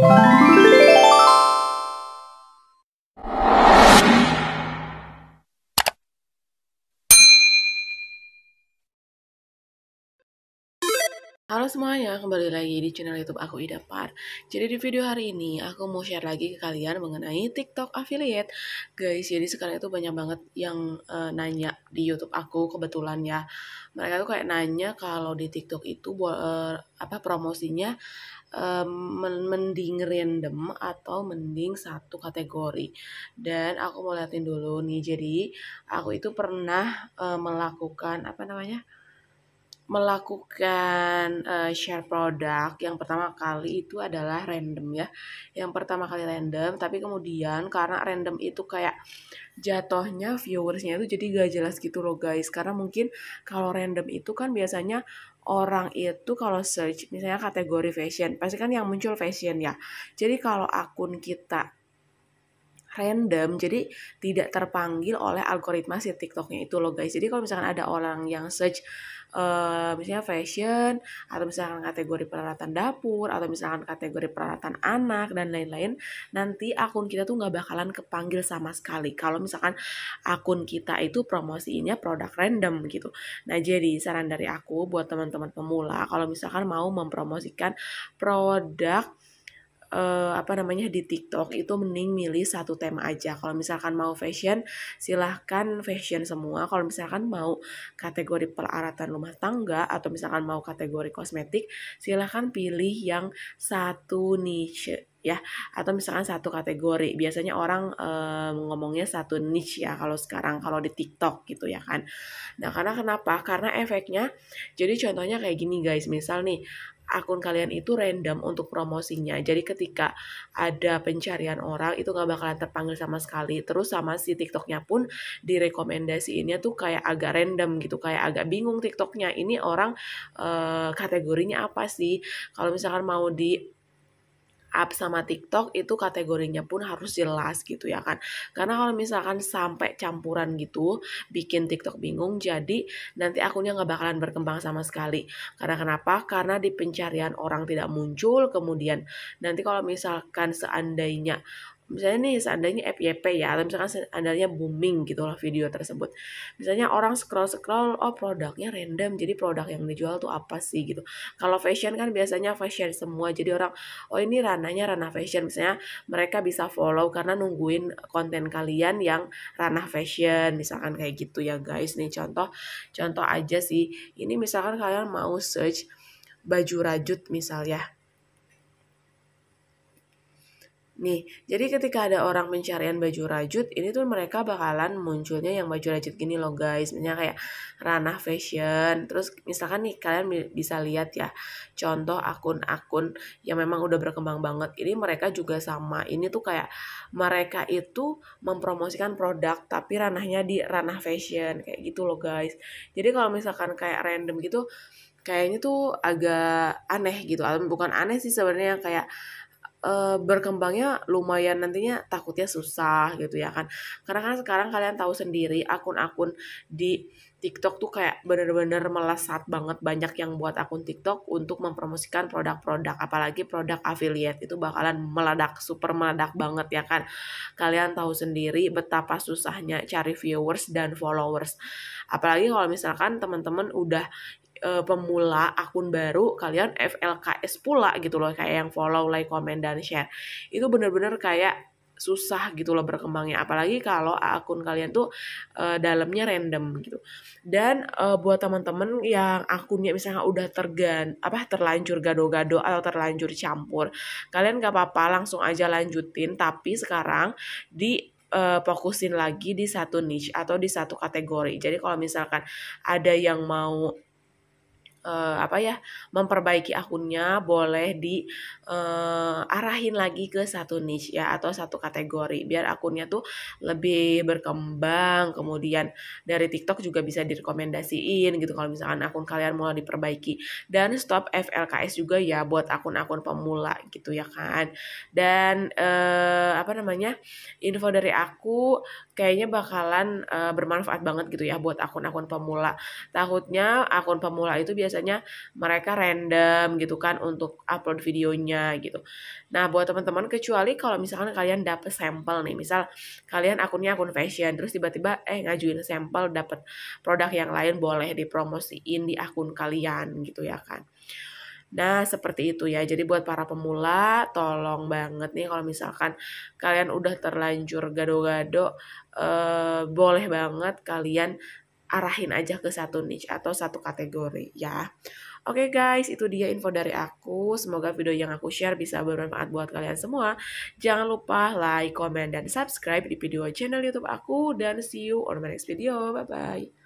Halo semuanya, kembali lagi di channel YouTube aku ida Par. Jadi di video hari ini aku mau share lagi ke kalian mengenai TikTok affiliate. Guys, jadi sekarang itu banyak banget yang uh, nanya di YouTube aku kebetulan ya. Mereka tuh kayak nanya kalau di TikTok itu uh, apa promosinya um, mending random atau mending satu kategori. Dan aku mau liatin dulu nih. Jadi aku itu pernah um, melakukan apa namanya? melakukan uh, share produk yang pertama kali itu adalah random ya yang pertama kali random tapi kemudian karena random itu kayak jatuhnya viewersnya itu jadi gak jelas gitu loh guys karena mungkin kalau random itu kan biasanya orang itu kalau search misalnya kategori fashion pasti kan yang muncul fashion ya jadi kalau akun kita random jadi tidak terpanggil oleh algoritma si TikToknya itu loh guys jadi kalau misalkan ada orang yang search uh, misalnya fashion atau misalkan kategori peralatan dapur atau misalkan kategori peralatan anak dan lain-lain nanti akun kita tuh nggak bakalan kepanggil sama sekali kalau misalkan akun kita itu promosinya produk random gitu nah jadi saran dari aku buat teman-teman pemula kalau misalkan mau mempromosikan produk uh, apa namanya di TikTok itu mending milih satu tema aja. Kalau misalkan mau fashion, silahkan fashion semua. Kalau misalkan mau kategori peralatan rumah tangga atau misalkan mau kategori kosmetik, silahkan pilih yang satu niche ya atau misalkan satu kategori biasanya orang um, ngomongnya satu niche ya kalau sekarang kalau di TikTok gitu ya kan nah karena kenapa karena efeknya jadi contohnya kayak gini guys misal nih akun kalian itu random untuk promosinya. Jadi ketika ada pencarian orang itu nggak bakalan terpanggil sama sekali. Terus sama si TikToknya pun direkomendasi ini tuh kayak agak random gitu, kayak agak bingung TikToknya ini orang uh, kategorinya apa sih? Kalau misalkan mau di up sama TikTok itu kategorinya pun harus jelas gitu ya kan. Karena kalau misalkan sampai campuran gitu bikin TikTok bingung jadi nanti akunnya nggak bakalan berkembang sama sekali. Karena kenapa? Karena di pencarian orang tidak muncul kemudian nanti kalau misalkan seandainya misalnya nih seandainya FYP ya, atau misalkan seandainya booming gitu lah video tersebut. Misalnya orang scroll-scroll, oh produknya random, jadi produk yang dijual tuh apa sih gitu. Kalau fashion kan biasanya fashion semua, jadi orang, oh ini ranahnya ranah fashion. Misalnya mereka bisa follow karena nungguin konten kalian yang ranah fashion, misalkan kayak gitu ya guys. Nih contoh, contoh aja sih, ini misalkan kalian mau search baju rajut misalnya Nih, jadi ketika ada orang pencarian baju rajut, ini tuh mereka bakalan munculnya yang baju rajut gini loh guys. Misalnya kayak ranah fashion. Terus misalkan nih kalian bisa lihat ya, contoh akun-akun yang memang udah berkembang banget. Ini mereka juga sama. Ini tuh kayak mereka itu mempromosikan produk tapi ranahnya di ranah fashion. Kayak gitu loh guys. Jadi kalau misalkan kayak random gitu, kayaknya tuh agak aneh gitu atau bukan aneh sih sebenarnya kayak uh, berkembangnya lumayan nantinya takutnya susah gitu ya kan karena kan sekarang kalian tahu sendiri akun-akun di TikTok tuh kayak bener-bener melesat banget banyak yang buat akun TikTok untuk mempromosikan produk-produk apalagi produk affiliate itu bakalan meledak super meledak banget ya kan kalian tahu sendiri betapa susahnya cari viewers dan followers apalagi kalau misalkan teman-teman udah uh, pemula akun baru kalian FLKS pula gitu loh kayak yang follow like comment dan share itu bener-bener kayak susah gitu loh berkembangnya apalagi kalau akun kalian tuh uh, dalamnya random gitu dan uh, buat teman-teman yang akunnya misalnya udah tergan apa terlanjur gado-gado atau terlanjur campur kalian gak apa-apa langsung aja lanjutin tapi sekarang di uh, fokusin lagi di satu niche atau di satu kategori jadi kalau misalkan ada yang mau uh, apa ya memperbaiki akunnya boleh di uh, arahin lagi ke satu niche ya atau satu kategori biar akunnya tuh lebih berkembang kemudian dari TikTok juga bisa direkomendasiin gitu kalau misalkan akun kalian mau diperbaiki dan stop FLKS juga ya buat akun-akun pemula gitu ya kan dan uh, apa namanya info dari aku kayaknya bakalan uh, bermanfaat banget gitu ya buat akun-akun pemula takutnya akun pemula itu biasanya biasanya mereka random gitu kan untuk upload videonya gitu. Nah, buat teman-teman kecuali kalau misalkan kalian dapet sampel nih, misal kalian akunnya akun fashion terus tiba-tiba eh ngajuin sampel dapet produk yang lain boleh dipromosiin di akun kalian gitu ya kan. Nah, seperti itu ya. Jadi buat para pemula, tolong banget nih kalau misalkan kalian udah terlanjur gado-gado, eh, boleh banget kalian arahin aja ke satu niche atau satu kategori ya. Oke okay guys, itu dia info dari aku. Semoga video yang aku share bisa bermanfaat buat kalian semua. Jangan lupa like, comment, dan subscribe di video channel YouTube aku. Dan see you on my next video. Bye-bye.